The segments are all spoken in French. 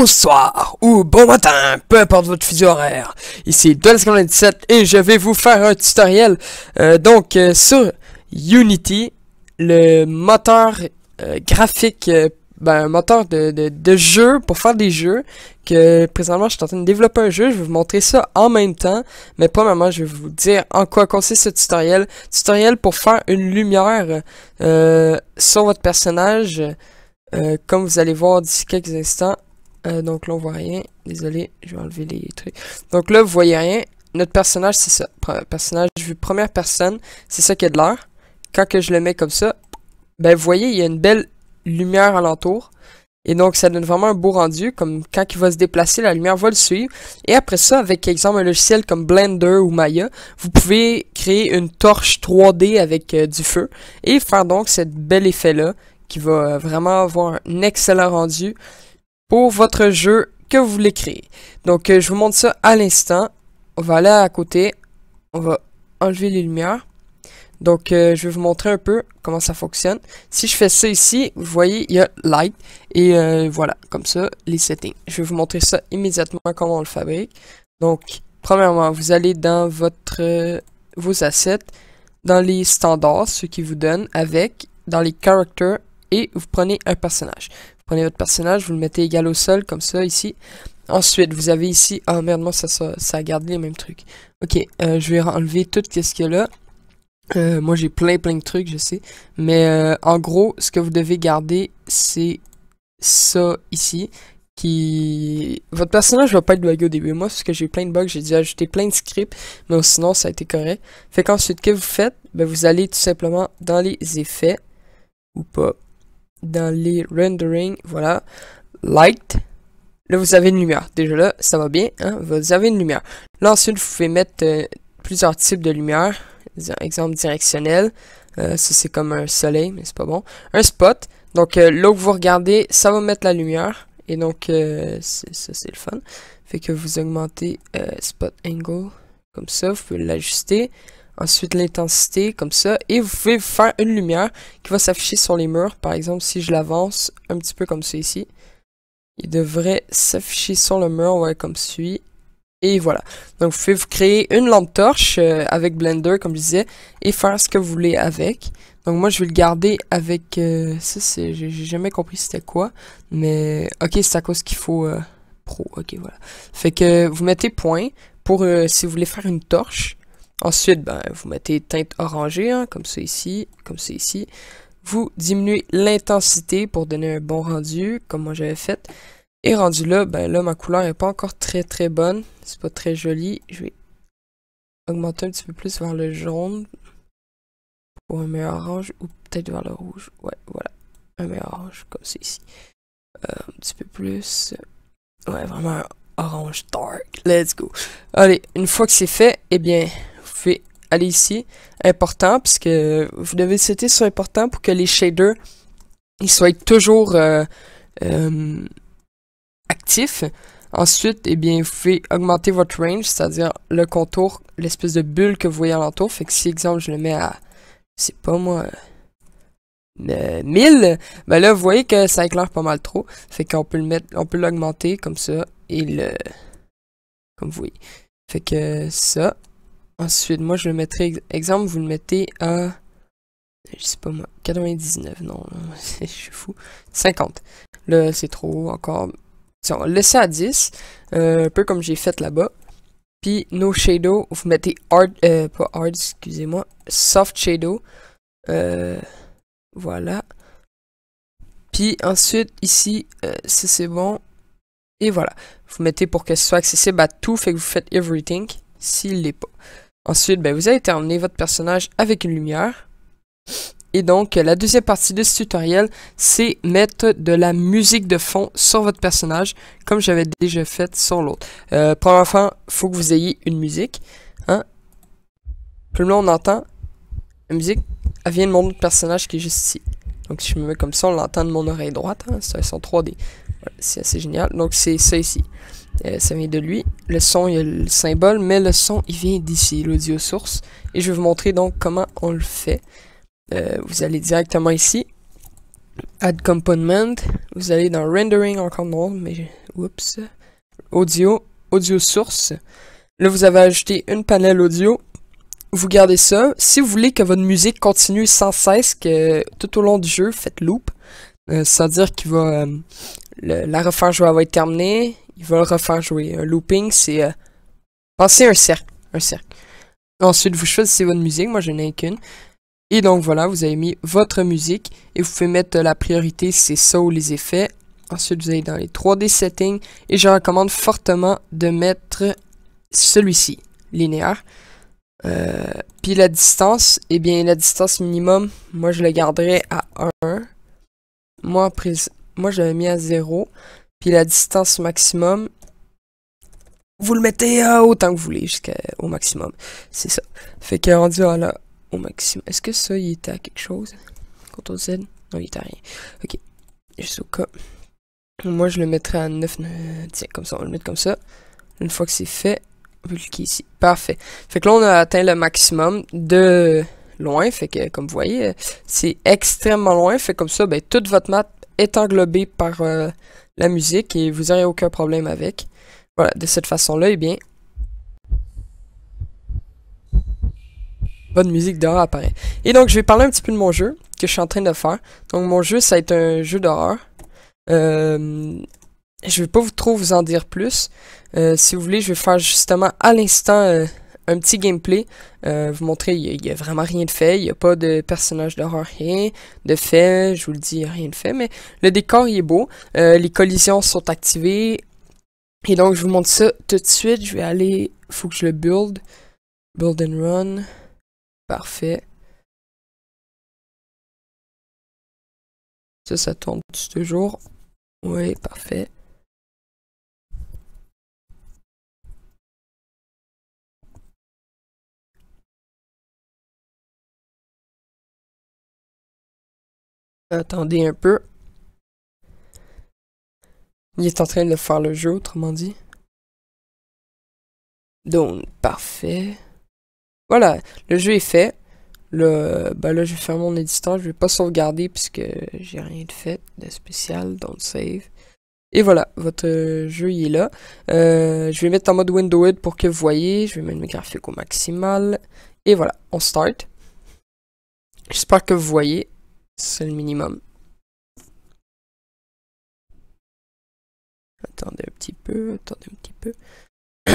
bonsoir ou bon matin, peu importe votre fuseau horaire. Ici h 97 et je vais vous faire un tutoriel euh, donc euh, sur Unity, le moteur euh, graphique, ben, un moteur de, jeu pour faire des jeux. Que présentement je suis en train de développer un jeu, je vais vous montrer ça en même temps. Mais premièrement je vais vous dire en quoi consiste ce tutoriel. Tutoriel pour faire une lumière sur votre personnage. comme vous allez voir d'ici quelques instants, euh, donc là, on voit rien. Désolé, je vais enlever les trucs. Donc là, vous voyez rien. Notre personnage, c'est ça. Personnage vu première personne, c'est ça qui est de l'air. Quand que je le mets comme ça, ben vous voyez, il y a une belle lumière alentour. Et donc, ça donne vraiment un beau rendu, comme quand il va se déplacer, la lumière va le suivre. Et après ça, avec, exemple, un logiciel comme Blender ou Maya, vous pouvez créer une torche 3D avec euh, du feu et faire donc ce bel effet-là qui va euh, vraiment avoir un excellent rendu pour votre jeu que vous voulez créer. Donc euh, je vous montre ça à l'instant. On va aller à côté. On va enlever les lumières. Donc, euh, je vais vous montrer un peu comment ça fonctionne. Si je fais ça ici, vous voyez, il y a Light. Et euh, voilà, comme ça, les settings. Je vais vous montrer ça immédiatement comment on le fabrique. Donc, premièrement, vous allez dans votre vos assets, dans les standards, ce qui vous donne avec, dans les characters, et vous prenez un personnage prenez votre personnage, vous le mettez égal au sol, comme ça, ici. Ensuite, vous avez ici... Ah, merde, moi, ça, a gardé les mêmes trucs. Ok, euh, je vais enlever tout ce qu'il y a là. Euh, moi, j'ai plein, plein de trucs, je sais. Mais euh, en gros, ce que vous devez garder, c'est ça ici. Qui... Votre personnage ne va pas être bugué au début. Moi, parce que j'ai plein de bugs, j'ai dû ajouter plein de scripts. Mais sinon, ça a été correct. Fait qu'ensuite, que vous faites ben, Vous allez tout simplement dans les effets. Ou pas dans les rendering, voilà, light. Là, vous avez une lumière. Déjà là, ça va bien, hein. Vous avez une lumière. Là, ensuite, vous pouvez mettre euh, plusieurs types de lumière. Exemple directionnel. Euh, ça, c'est comme un soleil, mais c'est pas bon. Un spot. Donc, euh, là où vous regardez, ça va mettre la lumière. Et donc, ça, c'est le fun. Fait que vous augmentez spot angle. Comme ça, vous pouvez l'ajuster ensuite l'intensité, comme ça, et vous pouvez faire une lumière qui va s'afficher sur les murs, par exemple si je l'avance un petit peu comme ça ici, il devrait s'afficher sur le mur, ouais, comme suit, et voilà. Donc vous pouvez vous créer une lampe torche euh, avec Blender, comme je disais, et faire ce que vous voulez avec. Donc moi je vais le garder avec, euh, ça j'ai jamais compris c'était quoi, mais ok c'est à cause qu'il faut... Euh, pro, ok voilà. Fait que vous mettez point pour si vous voulez faire une torche, Ensuite, ben, vous mettez teinte orangée, hein, comme ça ici, comme ça ici. Vous diminuez l'intensité pour donner un bon rendu, comme moi j'avais fait. Et rendu là, ben là, ma couleur n'est pas encore très très bonne. C'est pas très joli. Je vais augmenter un petit peu plus vers le jaune. Pour un meilleur orange, ou peut-être vers le rouge. Ouais, voilà. Un meilleur orange, comme ça ici. Euh, un petit peu plus. Ouais, vraiment un orange dark. Let's go. Allez, une fois que c'est fait, eh bien, pouvez aller ici, important, puisque vous devez citer sur important pour que les shaders ils soient toujours euh, euh, actifs. Ensuite, eh bien, vous pouvez augmenter votre range, c'est-à-dire le contour, l'espèce de bulle que vous voyez alentour. Fait que si, exemple, je le mets à, c'est pas moi, 1000, euh, ben là, vous voyez que ça éclaire pas mal trop. Fait qu'on peut le mettre, on peut l'augmenter comme ça et le, comme vous voyez. Fait que ça, Ensuite, moi, je le mettrais, exemple, vous le mettez à, je sais pas moi, 99, non, je suis fou, 50. Là, c'est trop, encore, tiens, laissez à 10, euh, un peu comme j'ai fait là-bas. Puis, no shadow, vous mettez hard, euh, pas hard, excusez-moi, soft shadow. Euh, voilà. Puis ensuite, ici, si c'est bon. Et voilà. Vous mettez pour que ce soit accessible à tout, fait que vous faites everything s'il l'est pas. Ensuite, ben, vous allez terminer votre personnage avec une lumière. Et donc, la deuxième partie de ce tutoriel, c'est mettre de la musique de fond sur votre personnage, comme j'avais déjà fait sur l'autre. Euh, pour l'enfant, il faut que vous ayez une musique. Hein? Plus loin on entend la musique, elle vient de mon personnage qui est juste ici. Donc, si je me mets comme ça, on l'entend de mon oreille droite. Hein, c'est un 3D. c'est assez génial. Donc, c'est ça ici ça euh, vient de lui. Le son, il y a le symbole, mais le son, il vient d'ici, l'audio source. Et je vais vous montrer donc comment on le fait. Euh, vous allez directement ici, Add Component, vous allez dans Rendering encore mais oups, Audio, Audio Source. Là, vous avez ajouté une panel audio. Vous gardez ça. Si vous voulez que votre musique continue sans cesse que, tout au long du jeu, faites loop. Euh, c'est-à-dire qu'il va la refaire jouer va être terminée, va le refaire jouer. Un looping, c'est... Euh, un cercle. Un cercle. Ensuite, vous choisissez votre musique. Moi, je n'ai qu'une. Et donc, voilà, vous avez mis votre musique. Et vous pouvez mettre la priorité, c'est ça ou les effets. Ensuite, vous allez dans les 3D settings. Et je recommande fortement de mettre celui-ci, linéaire. Euh, puis la distance, et eh bien, la distance minimum, moi, je la garderai à 1. Moi, moi je l'avais mis à 0. Puis la distance maximum, vous le mettez euh, autant que vous voulez, jusqu'au maximum. C'est ça. Fait que rendu à là, au maximum. Est-ce que ça, il était à quelque chose? Ctrl Z? Non, il était à rien. Ok. Juste au cas. Moi, je le mettrais à 9. Tiens, comme ça, on va le mettre comme ça. Une fois que c'est fait, on peut cliquer ici. Parfait. Fait que là, on a atteint le maximum de loin. Fait que, comme vous voyez, euh, c'est extrêmement loin. Fait comme ça, ben, toute votre map est englobée par euh, la musique et vous n'aurez aucun problème avec. Voilà, de cette façon-là, et eh bien, bonne musique d'horreur apparaît. Et donc, je vais parler un petit peu de mon jeu que je suis en train de faire. Donc, mon jeu, ça va être un jeu d'horreur. Je euh, je vais pas vous, trop vous en dire plus. Euh, si vous voulez, je vais faire justement à l'instant euh, un petit gameplay, euh, vous montrer, il n'y a, vraiment rien de fait, il n'y a pas de personnage d'horreur, rien de fait, je vous le dis, rien de fait, mais le décor il est beau, euh, les collisions sont activées, et donc je vous montre ça tout de suite, je vais aller, faut que je le build, build and run, parfait. Ça, ça tourne toujours. Oui, parfait. Attendez un peu. Il est en train de faire le jeu, autrement dit. Donc, parfait. Voilà, le jeu est fait. Le ben je vais faire mon éditeur. Je vais pas sauvegarder puisque j'ai rien de fait de spécial. Donc, save. Et voilà, votre jeu est là. Euh, je vais mettre en mode Windows, pour que vous voyez. Je vais mettre mes graphiques au maximal. Et voilà, on start. J'espère que vous voyez. C'est le minimum. Attendez un petit peu, attendez un petit peu.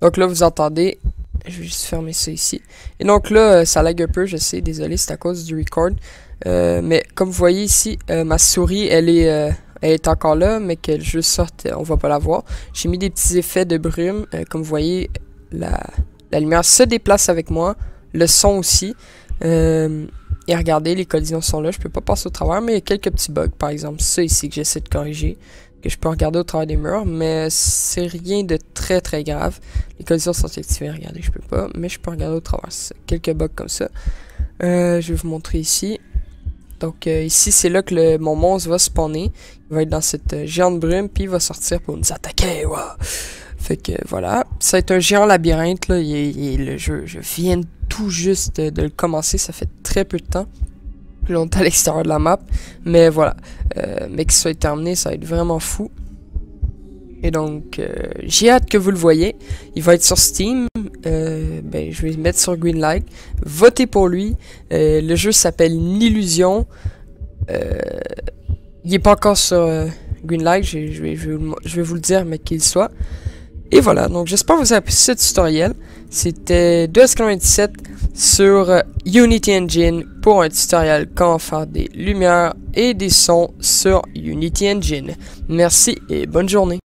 donc là, vous entendez. Je vais juste fermer ça ici. Et donc là, euh, ça lag un peu, je sais, désolé, c'est à cause du record. Euh, mais comme vous voyez ici, euh, ma souris, elle est, elle est encore là, mais qu'elle juste sorte, on va pas la voir. J'ai mis des petits effets de brume. comme vous voyez, la, la lumière se déplace avec moi, le son aussi. Euh, et regardez, les collisions sont là, je peux pas passer au travers, mais il y a quelques petits bugs, par exemple ça ici que j'essaie de corriger, que je peux regarder au travers des murs, mais c'est rien de très très grave. Les collisions sont activées, regardez, je peux pas, mais je peux regarder au travers quelques bugs comme ça. Euh, je vais vous montrer ici. Donc euh, ici, c'est là que le, mon monstre va spawner. Il va être dans cette géante brume, puis il va sortir pour nous attaquer. Fait que voilà, c'est un géant labyrinthe, là. le jeu, je viens de tout juste de le commencer, ça fait très peu de temps l'on est à l'extérieur de la map. Mais voilà. Euh, mais que ça soit terminé, ça va être vraiment fou. Et donc, euh, j'ai hâte que vous le voyez. Il va être sur Steam. Euh, ben, je vais le mettre sur Greenlight. Votez pour lui. le jeu s'appelle L'Illusion. il n'est pas encore sur Greenlight. Je, je, vais, vous le dire, mais qu'il soit. Et voilà, donc j'espère que vous avez apprécié ce tutoriel. C'était 297 sur euh, Unity Engine pour un tutoriel comment faire des lumières et des sons sur Unity Engine. Merci et bonne journée.